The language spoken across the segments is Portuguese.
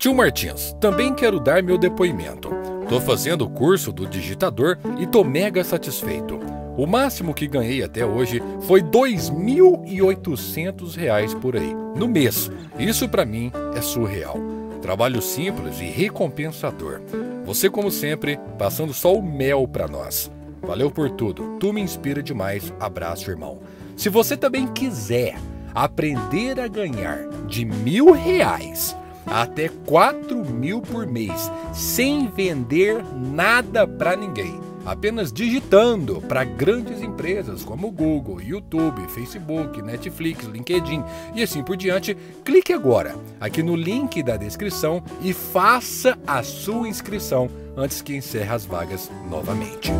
Tio Martins, também quero dar meu depoimento. Tô fazendo o curso do digitador e tô mega satisfeito. O máximo que ganhei até hoje foi R$ 2.800 por aí, no mês. Isso para mim é surreal. Trabalho simples e recompensador. Você, como sempre, passando só o mel para nós. Valeu por tudo. Tu me inspira demais. Abraço, irmão. Se você também quiser aprender a ganhar de mil reais até 4 mil por mês, sem vender nada para ninguém, apenas digitando para grandes empresas como Google, YouTube, Facebook, Netflix, LinkedIn e assim por diante. Clique agora aqui no link da descrição e faça a sua inscrição antes que encerre as vagas novamente.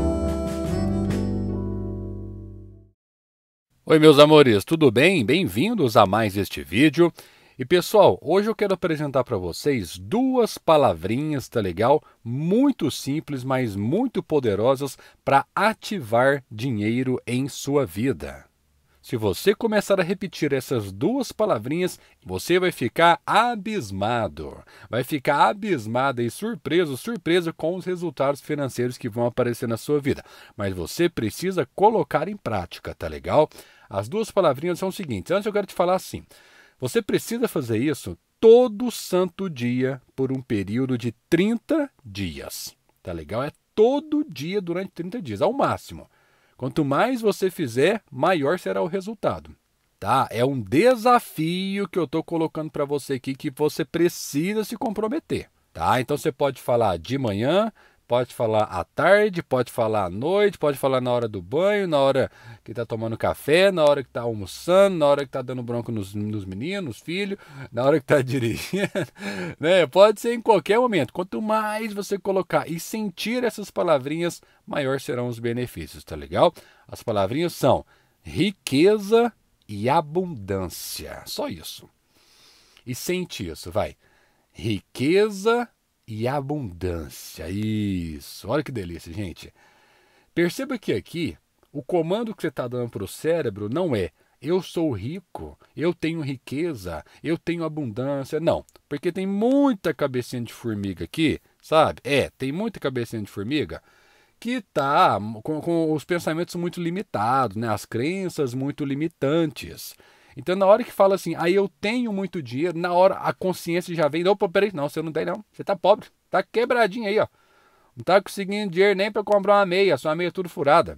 Oi, meus amores, tudo bem? Bem-vindos a mais este vídeo. E pessoal, hoje eu quero apresentar para vocês duas palavrinhas, tá legal? Muito simples, mas muito poderosas para ativar dinheiro em sua vida. Se você começar a repetir essas duas palavrinhas, você vai ficar abismado. Vai ficar abismado e surpreso, surpreso com os resultados financeiros que vão aparecer na sua vida. Mas você precisa colocar em prática, tá legal? As duas palavrinhas são o seguinte: antes eu quero te falar assim. Você precisa fazer isso todo santo dia por um período de 30 dias. Tá legal? É todo dia durante 30 dias, ao máximo. Quanto mais você fizer, maior será o resultado. Tá? É um desafio que eu estou colocando para você aqui que você precisa se comprometer. Tá? Então você pode falar de manhã, Pode falar à tarde, pode falar à noite, pode falar na hora do banho, na hora que está tomando café, na hora que está almoçando, na hora que está dando bronco nos, nos meninos, nos filhos, na hora que está dirigindo. né? Pode ser em qualquer momento. Quanto mais você colocar e sentir essas palavrinhas, maior serão os benefícios, tá legal? As palavrinhas são riqueza e abundância. Só isso. E sente isso, vai. Riqueza e abundância. Isso, olha que delícia, gente. Perceba que aqui o comando que você está dando para o cérebro não é eu sou rico, eu tenho riqueza, eu tenho abundância. Não, porque tem muita cabecinha de formiga aqui, sabe? É, tem muita cabecinha de formiga que tá com, com os pensamentos muito limitados, né? as crenças muito limitantes. Então, na hora que fala assim, aí eu tenho muito dinheiro, na hora a consciência já vem, opa, peraí, não, você não tem não, você tá pobre, tá quebradinho aí, ó. Não tá conseguindo dinheiro nem para comprar uma meia, sua meia é tudo furada.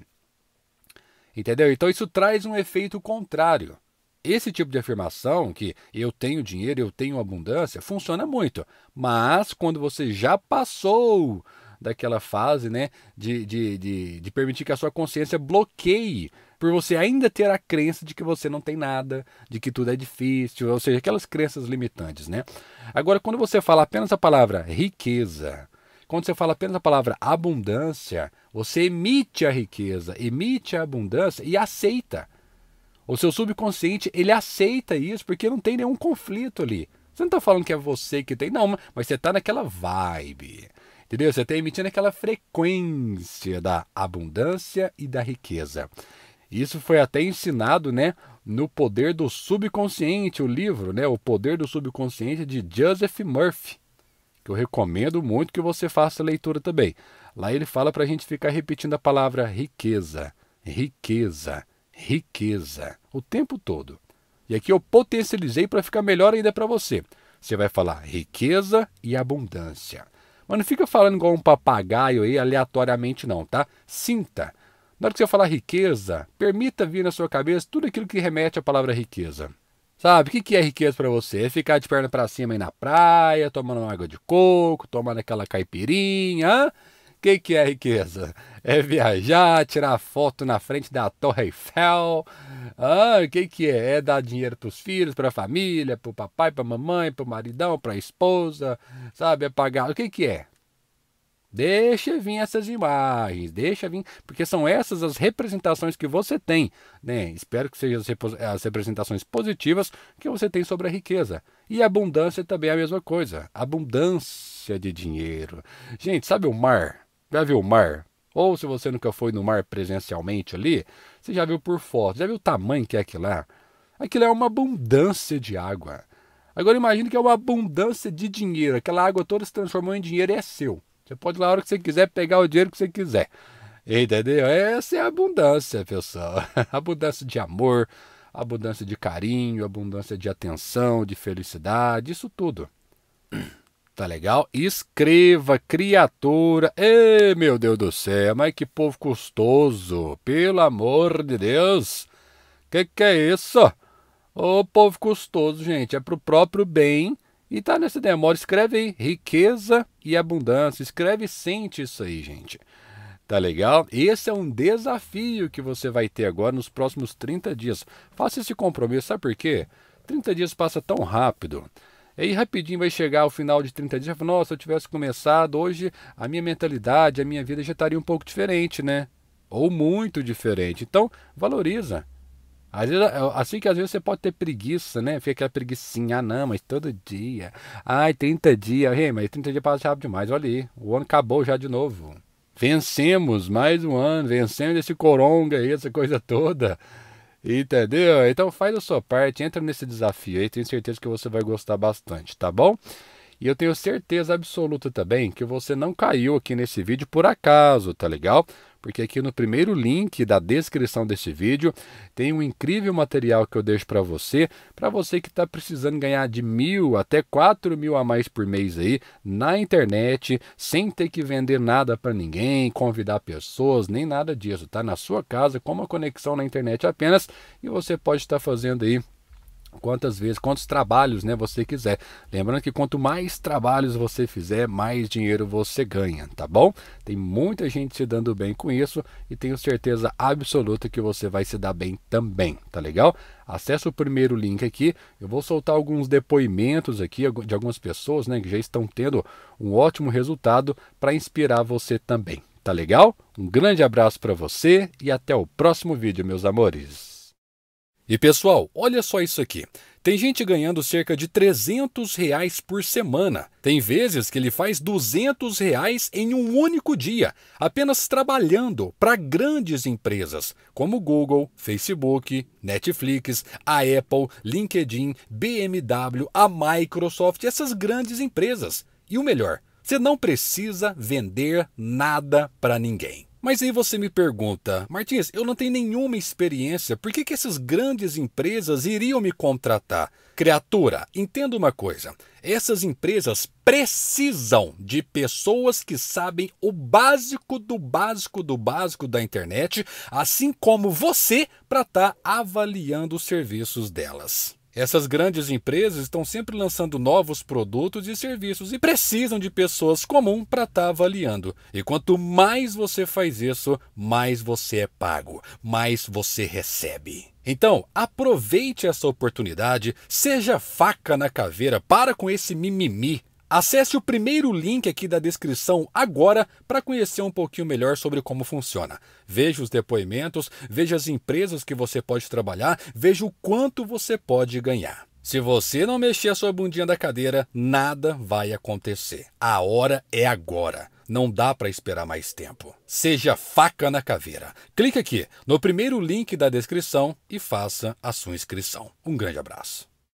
Entendeu? Então isso traz um efeito contrário. Esse tipo de afirmação, que eu tenho dinheiro, eu tenho abundância, funciona muito. Mas quando você já passou daquela fase, né, de, de, de, de permitir que a sua consciência bloqueie por você ainda ter a crença de que você não tem nada, de que tudo é difícil, ou seja, aquelas crenças limitantes, né? Agora, quando você fala apenas a palavra riqueza, quando você fala apenas a palavra abundância, você emite a riqueza, emite a abundância e aceita. O seu subconsciente, ele aceita isso porque não tem nenhum conflito ali. Você não está falando que é você que tem, não, mas você está naquela vibe. Entendeu? Você está emitindo aquela frequência da abundância e da riqueza. Isso foi até ensinado, né, no Poder do Subconsciente, o livro, né, O Poder do Subconsciente de Joseph Murphy, que eu recomendo muito que você faça a leitura também. Lá ele fala para a gente ficar repetindo a palavra riqueza, riqueza, riqueza o tempo todo. E aqui eu potencializei para ficar melhor ainda para você. Você vai falar riqueza e abundância. Mas não fica falando igual um papagaio aí aleatoriamente não, tá? Sinta na hora que você falar riqueza, permita vir na sua cabeça tudo aquilo que remete à palavra riqueza. Sabe, o que, é riqueza para você? É ficar de perna para cima aí na praia, tomando água de coco, tomando aquela caipirinha. O que, que é riqueza? É viajar, tirar foto na frente da Torre Eiffel. Ah, o que, que é? É dar dinheiro para os filhos, para a família, para o papai, para a mamãe, para o maridão, para a esposa. Sabe, é pagar. O que, que é? Deixa vir essas imagens, deixa vir, porque são essas as representações que você tem, né? Espero que sejam as representações positivas que você tem sobre a riqueza. E a abundância também é a mesma coisa. Abundância de dinheiro. Gente, sabe o mar? Já viu o mar? Ou se você nunca foi no mar presencialmente ali, você já viu por foto, já viu o tamanho que é aquilo lá? Aquilo é uma abundância de água. Agora imagine que é uma abundância de dinheiro, aquela água toda se transformou em dinheiro e é seu. Você pode ir lá a hora que você quiser, pegar o dinheiro que você quiser. Entendeu? Essa é a abundância, pessoal. abundância de amor, abundância de carinho, abundância de atenção, de felicidade, isso tudo. Tá legal? Escreva, criatura. Ei, meu Deus do céu, mas que povo custoso. Pelo amor de Deus. Que que é isso? Ô, povo custoso, gente, é pro próprio bem e tá nessa demora, escreve aí, riqueza e abundância. Escreve e sente isso aí, gente. Tá legal? Esse é um desafio que você vai ter agora nos próximos 30 dias. Faça esse compromisso, sabe por quê? 30 dias passa tão rápido. aí rapidinho vai chegar ao final de 30 dias, nossa, se eu tivesse começado hoje, a minha mentalidade, a minha vida já estaria um pouco diferente, né? Ou muito diferente. Então, valoriza. Às vezes, assim que às vezes você pode ter preguiça, né? Fica aquela preguiçinha, ah não, mas todo dia. Ai, 30 dias, hey, mas 30 dias passa rápido demais. Olha aí, o ano acabou já de novo. Vencemos mais um ano, vencemos esse coronga aí, essa coisa toda. Entendeu? Então faz a sua parte, entra nesse desafio aí, tenho certeza que você vai gostar bastante, tá bom? E eu tenho certeza absoluta também que você não caiu aqui nesse vídeo por acaso, tá legal? porque aqui no primeiro link da descrição desse vídeo tem um incrível material que eu deixo para você, para você que está precisando ganhar de mil até quatro mil a mais por mês aí na internet, sem ter que vender nada para ninguém, convidar pessoas, nem nada disso, tá? Na sua casa, com uma conexão na internet apenas, e você pode estar tá fazendo aí quantas vezes, quantos trabalhos né, você quiser. Lembrando que quanto mais trabalhos você fizer, mais dinheiro você ganha, tá bom? Tem muita gente se dando bem com isso e tenho certeza absoluta que você vai se dar bem também, tá legal? Acesse o primeiro link aqui. Eu vou soltar alguns depoimentos aqui de algumas pessoas né, que já estão tendo um ótimo resultado para inspirar você também. Tá legal? Um grande abraço para você e até o próximo vídeo, meus amores. E pessoal, olha só isso aqui. Tem gente ganhando cerca de 300 reais por semana. Tem vezes que ele faz 200 reais em um único dia, apenas trabalhando para grandes empresas como Google, Facebook, Netflix, a Apple, LinkedIn, BMW, a Microsoft, essas grandes empresas. E o melhor, você não precisa vender nada para ninguém. Mas aí você me pergunta, Martins, eu não tenho nenhuma experiência, por que, que essas grandes empresas iriam me contratar? Criatura, entenda uma coisa: essas empresas precisam de pessoas que sabem o básico do básico do básico da internet, assim como você, para estar tá avaliando os serviços delas. Essas grandes empresas estão sempre lançando novos produtos e serviços e precisam de pessoas comuns para estar tá avaliando. E quanto mais você faz isso, mais você é pago, mais você recebe. Então, aproveite essa oportunidade, seja faca na caveira, para com esse mimimi. Acesse o primeiro link aqui da descrição agora para conhecer um pouquinho melhor sobre como funciona. Veja os depoimentos, veja as empresas que você pode trabalhar, veja o quanto você pode ganhar. Se você não mexer a sua bundinha da cadeira, nada vai acontecer. A hora é agora. Não dá para esperar mais tempo. Seja faca na caveira. Clique aqui no primeiro link da descrição e faça a sua inscrição. Um grande abraço.